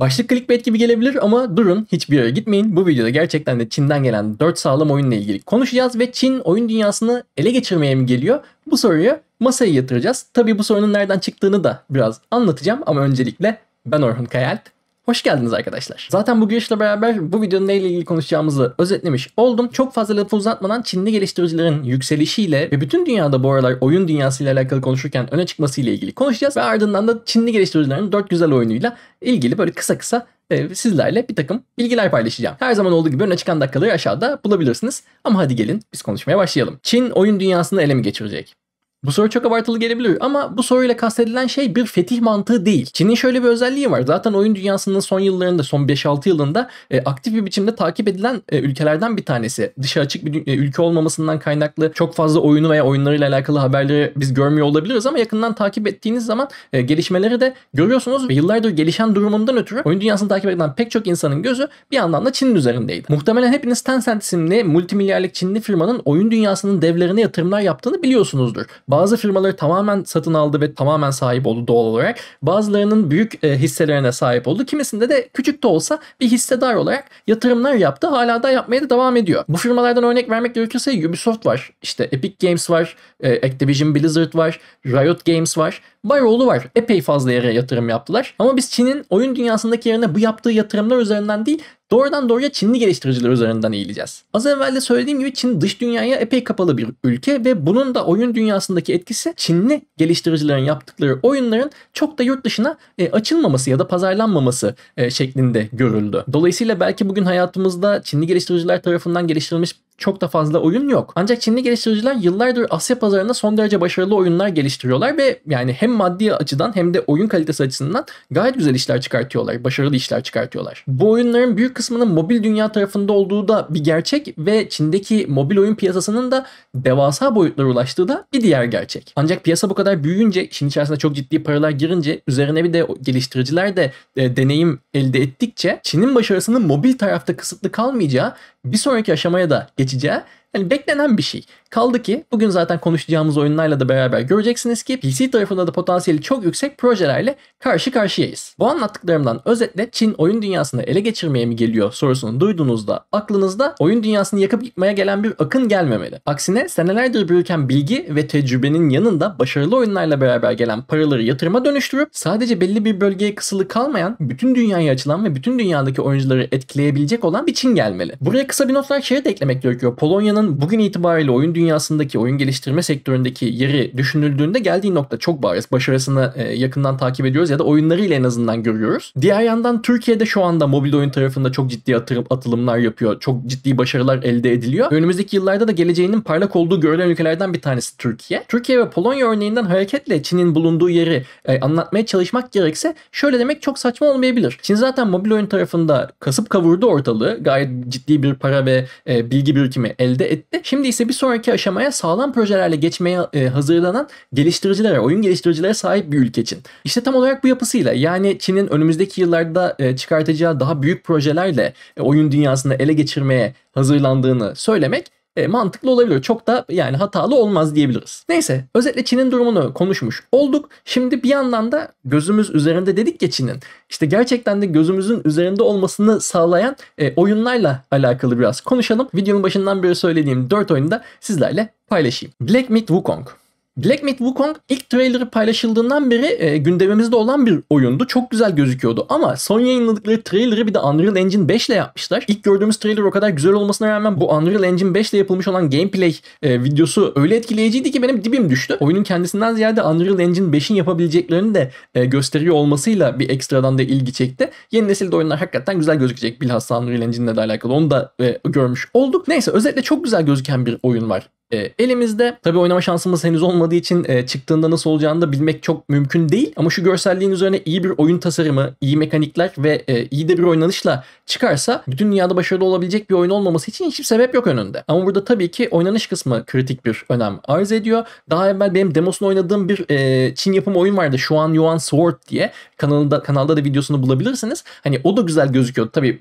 Başlık clickbait gibi gelebilir ama durun hiçbir yere gitmeyin. Bu videoda gerçekten de Çin'den gelen 4 sağlam oyunla ilgili konuşacağız ve Çin oyun dünyasını ele geçirmeye mi geliyor? Bu soruyu masaya yatıracağız. Tabii bu sorunun nereden çıktığını da biraz anlatacağım ama öncelikle ben Orhun Kayalp. Hoş geldiniz arkadaşlar. Zaten bu girişle beraber bu videonun neyle ilgili konuşacağımızı özetlemiş oldum. Çok fazla lafı uzatmadan Çinli geliştiricilerin yükselişiyle ve bütün dünyada bu aralar oyun dünyasıyla alakalı konuşurken öne çıkmasıyla ilgili konuşacağız. Ve ardından da Çinli geliştiricilerin 4 güzel oyunuyla ilgili böyle kısa kısa e, sizlerle bir takım bilgiler paylaşacağım. Her zaman olduğu gibi öne çıkan dakikaları aşağıda bulabilirsiniz. Ama hadi gelin biz konuşmaya başlayalım. Çin oyun dünyasını ele mi geçirecek? Bu soru çok abartılı gelebilir ama bu soruyla kastedilen şey bir fetih mantığı değil. Çin'in şöyle bir özelliği var. Zaten oyun dünyasının son yıllarında, son 5-6 yılında e, aktif bir biçimde takip edilen e, ülkelerden bir tanesi. Dışa açık bir e, ülke olmamasından kaynaklı çok fazla oyunu veya oyunlarıyla alakalı haberleri biz görmüyor olabiliriz ama yakından takip ettiğiniz zaman e, gelişmeleri de görüyorsunuz. Ve yıllardır gelişen durumundan ötürü oyun dünyasını takip eden pek çok insanın gözü bir yandan da Çin'in üzerindeydi. Muhtemelen hepiniz Tencent isimli multimilyarlık Çinli firmanın oyun dünyasının devlerine yatırımlar yaptığını biliyorsunuzdur. Bazı firmaları tamamen satın aldı ve tamamen sahip oldu doğal olarak. Bazılarının büyük e, hisselerine sahip oldu. Kimisinde de küçük de olsa bir hissedar olarak yatırımlar yaptı. Hala da yapmaya da devam ediyor. Bu firmalardan örnek vermek gerekirse Ubisoft var. işte Epic Games var. E, Activision Blizzard var. Riot Games var. Bayoğlu var. Epey fazla yere yatırım yaptılar. Ama biz Çin'in oyun dünyasındaki yerine bu yaptığı yatırımlar üzerinden değil Doğrudan doğruya Çinli geliştiriciler üzerinden eğileceğiz. Az evvel de söylediğim gibi Çin dış dünyaya epey kapalı bir ülke ve bunun da oyun dünyasındaki etkisi Çinli geliştiricilerin yaptıkları oyunların çok da yurt dışına e, açılmaması ya da pazarlanmaması e, şeklinde görüldü. Dolayısıyla belki bugün hayatımızda Çinli geliştiriciler tarafından geliştirilmiş çok da fazla oyun yok. Ancak Çinli geliştiriciler yıllardır Asya pazarında son derece başarılı oyunlar geliştiriyorlar ve yani hem maddi açıdan hem de oyun kalitesi açısından gayet güzel işler çıkartıyorlar, başarılı işler çıkartıyorlar. Bu oyunların büyük kısmının mobil dünya tarafında olduğu da bir gerçek ve Çin'deki mobil oyun piyasasının da devasa boyutlara ulaştığı da bir diğer gerçek. Ancak piyasa bu kadar büyüyünce, işin içerisinde çok ciddi paralar girince, üzerine bir de geliştiriciler de e, deneyim elde ettikçe Çin'in başarısının mobil tarafta kısıtlı kalmayacağı bir sonraki aşamaya da geç geçeceği Yani beklenen bir şey. Kaldı ki bugün zaten konuşacağımız oyunlarla da beraber göreceksiniz ki PC tarafında da potansiyeli çok yüksek projelerle karşı karşıyayız. Bu anlattıklarımdan özetle Çin oyun dünyasını ele geçirmeye mi geliyor sorusunu duyduğunuzda aklınızda oyun dünyasını yakıp yıkmaya gelen bir akın gelmemeli. Aksine senelerdir büyüken bilgi ve tecrübenin yanında başarılı oyunlarla beraber gelen paraları yatırıma dönüştürüp sadece belli bir bölgeye kısılı kalmayan, bütün dünyaya açılan ve bütün dünyadaki oyuncuları etkileyebilecek olan bir Çin gelmeli. Buraya kısa bir notlar şeye de eklemek gerekiyor. Polonya'nın Nvidia'nın bugün itibariyle oyun dünyasındaki, oyun geliştirme sektöründeki yeri düşünüldüğünde geldiği nokta çok bariz. Başarısını e, yakından takip ediyoruz ya da oyunlarıyla en azından görüyoruz. Diğer yandan Türkiye'de şu anda mobil oyun tarafında çok ciddi atırım, atılımlar yapıyor. Çok ciddi başarılar elde ediliyor. Önümüzdeki yıllarda da geleceğinin parlak olduğu görülen ülkelerden bir tanesi Türkiye. Türkiye ve Polonya örneğinden hareketle Çin'in bulunduğu yeri e, anlatmaya çalışmak gerekse şöyle demek çok saçma olmayabilir. Çin zaten mobil oyun tarafında kasıp kavurdu ortalığı. Gayet ciddi bir para ve e, bilgi birikimi elde elde etti. Şimdi ise bir sonraki aşamaya sağlam projelerle geçmeye e, hazırlanan geliştiricilere, oyun geliştiricilere sahip bir ülke için İşte tam olarak bu yapısıyla yani Çin'in önümüzdeki yıllarda e, çıkartacağı daha büyük projelerle e, oyun dünyasını ele geçirmeye hazırlandığını söylemek e, mantıklı olabilir. Çok da yani hatalı olmaz diyebiliriz. Neyse özetle Çin'in durumunu konuşmuş olduk. Şimdi bir yandan da gözümüz üzerinde dedik ya Çin'in. İşte gerçekten de gözümüzün üzerinde olmasını sağlayan e, oyunlarla alakalı biraz konuşalım. Videonun başından beri söylediğim 4 oyunu da sizlerle paylaşayım. Black Myth Wukong. Black Myth Wukong ilk trailerı paylaşıldığından beri e, gündemimizde olan bir oyundu. Çok güzel gözüküyordu ama son yayınladıkları trailerı bir de Unreal Engine 5 ile yapmışlar. İlk gördüğümüz trailer o kadar güzel olmasına rağmen bu Unreal Engine 5 ile yapılmış olan gameplay e, videosu öyle etkileyiciydi ki benim dibim düştü. Oyunun kendisinden ziyade Unreal Engine 5'in yapabileceklerini de e, gösteriyor olmasıyla bir ekstradan da ilgi çekti. Yeni nesilde oyunlar hakikaten güzel gözükecek bilhassa Unreal Engine ile de alakalı. Onu da e, görmüş olduk. Neyse özetle çok güzel gözüken bir oyun var e, elimizde. Tabii oynama şansımız henüz olmadığı için e, çıktığında nasıl olacağını da bilmek çok mümkün değil. Ama şu görselliğin üzerine iyi bir oyun tasarımı, iyi mekanikler ve e, iyi de bir oynanışla çıkarsa bütün dünyada başarılı olabilecek bir oyun olmaması için hiçbir sebep yok önünde. Ama burada tabii ki oynanış kısmı kritik bir önem arz ediyor. Daha evvel benim demosunu oynadığım bir e, Çin yapımı oyun vardı. Şu an Yuan Sword diye. Kanalda, kanalda da videosunu bulabilirsiniz. Hani o da güzel gözüküyordu. Tabii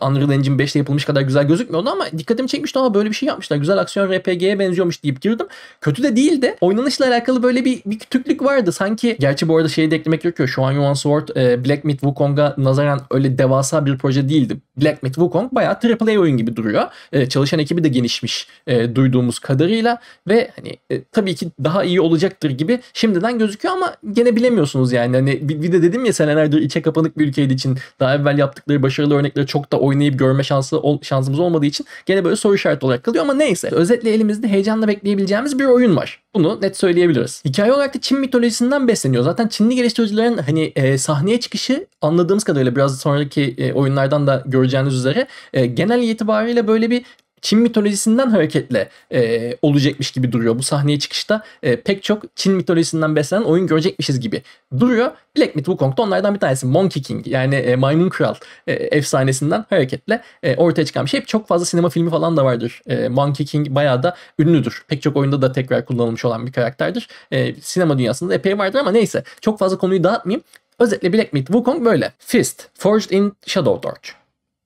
Unreal Engine 5'te yapılmış kadar güzel gözükmüyordu ama dikkatimi çekmişti. Ama böyle bir şey yapmışlar. Güzel aksiyon RPG'ye benziyormuş deyip girdim. Kötü de değildi. Oynanışla alakalı böyle bir, bir kütüklük vardı. Sanki gerçi bu arada şeyi de eklemek gerekiyor. Şu an Yuan Sword e, Black Myth Wukong'a nazaran öyle devasa bir proje değildi. Black Myth Wukong bayağı AAA oyun gibi duruyor. E, çalışan ekibi de genişmiş e, duyduğumuz kadarıyla ve hani e, tabii ki daha iyi olacaktır gibi şimdiden gözüküyor ama gene bilemiyorsunuz yani. Hani bir, bir de dedim ya senelerdir içe kapanık bir ülkeydi için daha evvel yaptıkları başarılı örnekleri çok da oynayıp görme şansı ol, şansımız olmadığı için gene böyle soru işareti olarak kalıyor ama neyse. Özetle elimizde heyecanla bekleyebileceğimiz bir oyun var. Bunu net söyleyebiliriz. Hikaye olarak da Çin mitolojisinden besleniyor. Zaten Çinli geliştiricilerin hani e, sahneye çıkışı anladığımız kadarıyla biraz sonraki e, oyunlardan da göreceğiniz üzere e, genel itibariyle böyle bir Çin mitolojisinden hareketle e, olacakmış gibi duruyor. Bu sahneye çıkışta e, pek çok Çin mitolojisinden beslenen oyun görecekmişiz gibi duruyor. Black Myth Wukong'da onlardan bir tanesi. Monkey King yani e, Maymun Kral e, efsanesinden hareketle e, ortaya çıkan bir şey. Çok fazla sinema filmi falan da vardır. E, Monkey King bayağı da ünlüdür. Pek çok oyunda da tekrar kullanılmış olan bir karakterdir. E, sinema dünyasında epey vardır ama neyse. Çok fazla konuyu dağıtmayayım. Özetle Black Myth Wukong böyle. Fist, Forged in Shadow Torch.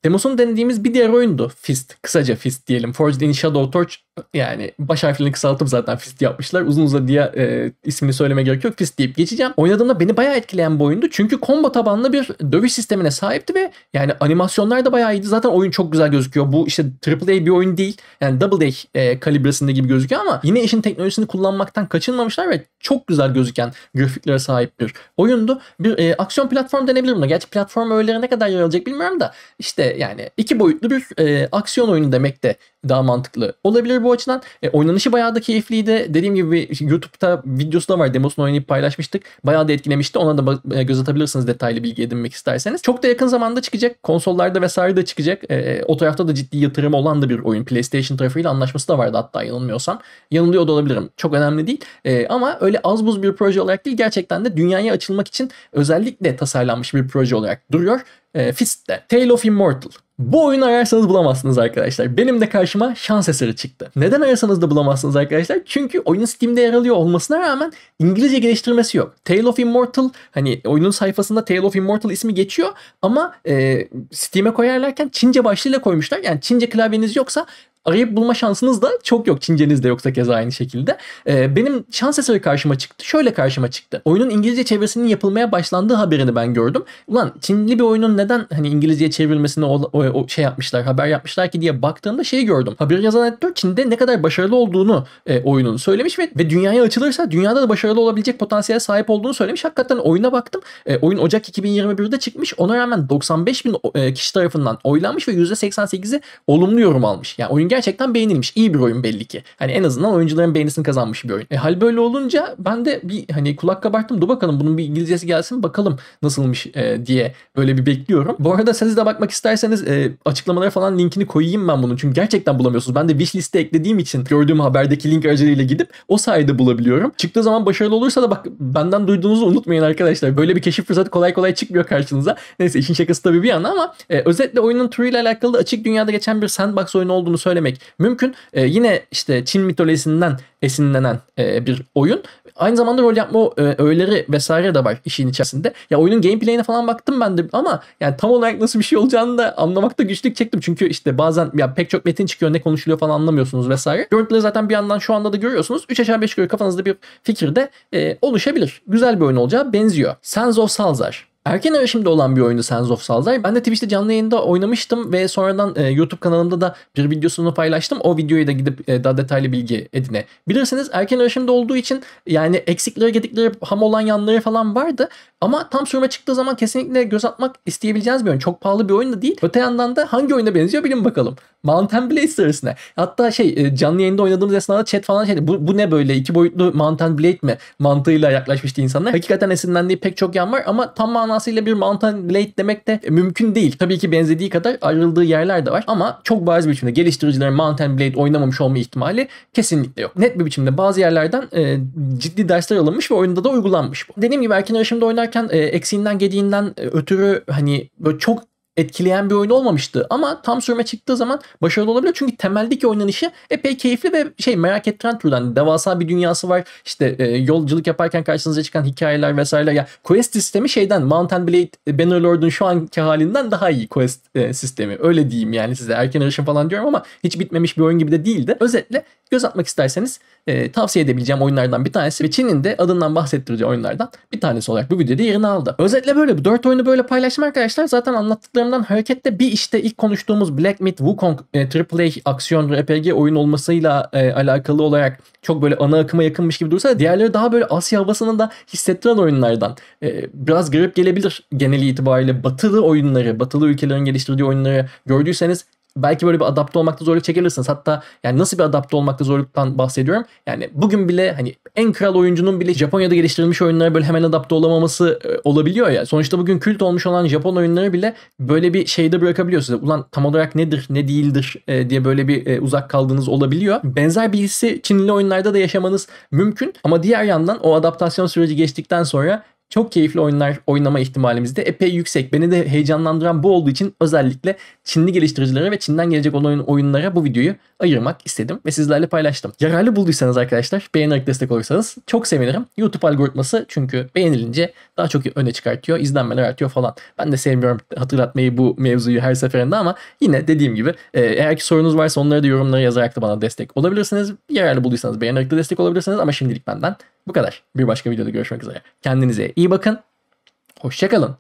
Demos'un denediğimiz bir diğer oyundu. Fist. Kısaca Fist diyelim. Forged in Shadow Torch yani baş harflerini kısaltıp zaten Fist yapmışlar. Uzun uza diye e, ismini söyleme gerek yok. Fist deyip geçeceğim. Oynadığımda beni bayağı etkileyen bir oyundu. Çünkü combo tabanlı bir dövüş sistemine sahipti ve yani animasyonlar da bayağı iyiydi. Zaten oyun çok güzel gözüküyor. Bu işte AAA bir oyun değil. Yani Double A e, kalibresinde gibi gözüküyor ama yine işin teknolojisini kullanmaktan kaçınmamışlar ve çok güzel gözüken grafiklere sahip bir oyundu. Bir e, aksiyon platform denebilir buna. Gerçi platform öğeleri ne kadar yer alacak bilmiyorum da işte yani iki boyutlu bir e, aksiyon oyunu demek de daha mantıklı olabilir bu açıdan. E, oynanışı bayağı da keyifliydi. Dediğim gibi YouTube'da videosu da var. Demosunu oynayıp paylaşmıştık. Bayağı da etkilemişti. Ona da e, göz atabilirsiniz detaylı bilgi edinmek isterseniz. Çok da yakın zamanda çıkacak. Konsollarda vesaire de çıkacak. E, e o tarafta da ciddi yatırım olan da bir oyun. PlayStation tarafıyla anlaşması da vardı hatta yanılmıyorsam. Yanılıyor da olabilirim. Çok önemli değil. E, ama öyle az buz bir proje olarak değil. Gerçekten de dünyaya açılmak için özellikle tasarlanmış bir proje olarak duruyor. E, Fist'te. Tale of Immortal. Bu oyunu ararsanız bulamazsınız arkadaşlar. Benim de karşıma şans eseri çıktı. Neden ararsanız da bulamazsınız arkadaşlar? Çünkü oyunun Steam'de yer alıyor olmasına rağmen İngilizce geliştirmesi yok. Tale of Immortal hani oyunun sayfasında Tale of Immortal ismi geçiyor ama e, Steam'e koyarlarken Çince başlığıyla koymuşlar. Yani Çince klavyeniz yoksa arayıp bulma şansınız da çok yok. Çinceniz de yoksa keza aynı şekilde. E, benim şans eseri karşıma çıktı. Şöyle karşıma çıktı. Oyunun İngilizce çevirisinin yapılmaya başlandığı haberini ben gördüm. Ulan Çinli bir oyunun neden hani İngilizceye çevrilmesine o, o, o şey yapmışlar, haber yapmışlar ki diye baktığımda şeyi gördüm. Haber yazan editör Çin'de ne kadar başarılı olduğunu e, oyunun söylemiş ve, ve dünyaya açılırsa dünyada da başarılı olabilecek potansiyele sahip olduğunu söylemiş. Hakikaten oyuna baktım. E, oyun Ocak 2021'de çıkmış. Ona rağmen 95 bin e, kişi tarafından oylanmış ve %88'i olumlu yorum almış. Yani oyun gerçekten beğenilmiş. İyi bir oyun belli ki. Hani en azından oyuncuların beğenisini kazanmış bir oyun. E, hal böyle olunca ben de bir hani kulak kabarttım. Dur bakalım bunun bir İngilizcesi gelsin bakalım nasılmış e, diye böyle bir bekliyorum. Bu arada siz de bakmak isterseniz e, açıklamalara falan linkini koyayım ben bunun. Çünkü gerçekten bulamıyorsunuz. Ben de wishlist'e eklediğim için gördüğüm haberdeki link aracılığıyla gidip o sayede bulabiliyorum. Çıktığı zaman başarılı olursa da bak benden duyduğunuzu unutmayın arkadaşlar. Böyle bir keşif fırsatı kolay kolay çıkmıyor karşınıza. Neyse işin şakası tabii bir yana ama e, özetle oyunun ile alakalı açık dünyada geçen bir sandbox oyunu olduğunu söyle söylemek mümkün. E, yine işte Çin mitolojisinden esinlenen e, bir oyun. Aynı zamanda rol yapma e, öğeleri vesaire de var işin içerisinde. Ya oyunun gameplay'ine falan baktım ben de ama yani tam olarak nasıl bir şey olacağını da anlamakta güçlük çektim. Çünkü işte bazen ya pek çok metin çıkıyor ne konuşuluyor falan anlamıyorsunuz vesaire. Görüntüleri zaten bir yandan şu anda da görüyorsunuz. 3 aşağı 5 yukarı kafanızda bir fikir de e, oluşabilir. Güzel bir oyun olacağı benziyor. of Salzar. Erken erişimde olan bir oyundu Sands of Salzay. Ben de Twitch'te canlı yayında oynamıştım ve sonradan e, YouTube kanalımda da bir videosunu paylaştım. O videoyu da gidip e, daha detaylı bilgi edine. Bilirsiniz erken erişimde olduğu için yani eksikleri, gedikleri, ham olan yanları falan vardı. Ama tam sürme çıktığı zaman kesinlikle göz atmak isteyebileceğiniz bir oyun. Çok pahalı bir oyun da değil. Öte yandan da hangi oyuna benziyor bilin bakalım. Mountain Blade serisine. Hatta şey e, canlı yayında oynadığımız esnada chat falan şeydi. Bu, bu ne böyle iki boyutlu Mountain Blade mi? Mantığıyla yaklaşmıştı insanlar. Hakikaten esinlendiği pek çok yan var ama tam manasıyla bir Mountain Blade demek de e, mümkün değil. Tabii ki benzediği kadar ayrıldığı yerler de var ama çok bariz bir biçimde geliştiricilerin Mountain Blade oynamamış olma ihtimali kesinlikle yok. Net bir biçimde bazı yerlerden e, ciddi dersler alınmış ve oyunda da uygulanmış bu. Dediğim gibi erken erişimde oynarken e, eksiğinden gediğinden e, ötürü hani böyle çok etkileyen bir oyun olmamıştı. Ama tam sürme çıktığı zaman başarılı olabilir. Çünkü temeldeki oynanışı epey keyifli ve şey merak ettiren türden. Devasa bir dünyası var. İşte e, yolculuk yaparken karşınıza çıkan hikayeler vesaireler. Ya quest sistemi şeyden Mountain Blade e, Bannerlord'un şu anki halinden daha iyi quest e, sistemi. Öyle diyeyim yani size. Erken erişim falan diyorum ama hiç bitmemiş bir oyun gibi de değildi. Özetle göz atmak isterseniz e, tavsiye edebileceğim oyunlardan bir tanesi ve Çin'in de adından bahsettirdiği oyunlardan bir tanesi olarak bu videoda yerini aldı. Özetle böyle bu dört oyunu böyle paylaştım arkadaşlar. Zaten anlattıkları yaptıklarından hareketle bir işte ilk konuştuğumuz Black Myth Wukong e, AAA aksiyon RPG oyun olmasıyla e, alakalı olarak çok böyle ana akıma yakınmış gibi dursa da diğerleri daha böyle Asya havasını da hissettiren oyunlardan. E, biraz garip gelebilir geneli itibariyle batılı oyunları, batılı ülkelerin geliştirdiği oyunları gördüyseniz belki böyle bir adapte olmakta zorluk çekebilirsiniz. Hatta yani nasıl bir adapte olmakta zorluktan bahsediyorum. Yani bugün bile hani en kral oyuncunun bile Japonya'da geliştirilmiş oyunlara böyle hemen adapte olamaması e, olabiliyor ya. Sonuçta bugün kült olmuş olan Japon oyunları bile böyle bir şeyde bırakabiliyor size. Ulan tam olarak nedir ne değildir e, diye böyle bir e, uzak kaldığınız olabiliyor. Benzer bir Çinli oyunlarda da yaşamanız mümkün. Ama diğer yandan o adaptasyon süreci geçtikten sonra çok keyifli oyunlar oynama ihtimalimiz de epey yüksek. Beni de heyecanlandıran bu olduğu için özellikle Çinli geliştiricilere ve Çin'den gelecek olan oyunlara bu videoyu ayırmak istedim ve sizlerle paylaştım. Yararlı bulduysanız arkadaşlar beğenerek destek olursanız çok sevinirim. YouTube algoritması çünkü beğenilince daha çok öne çıkartıyor, izlenmeler artıyor falan. Ben de sevmiyorum hatırlatmayı bu mevzuyu her seferinde ama yine dediğim gibi e, eğer ki sorunuz varsa onları da yorumlara yazarak da bana destek olabilirsiniz. Yararlı bulduysanız beğenerek de destek olabilirsiniz ama şimdilik benden bu kadar. Bir başka videoda görüşmek üzere. Kendinize iyi bakın. Hoşçakalın.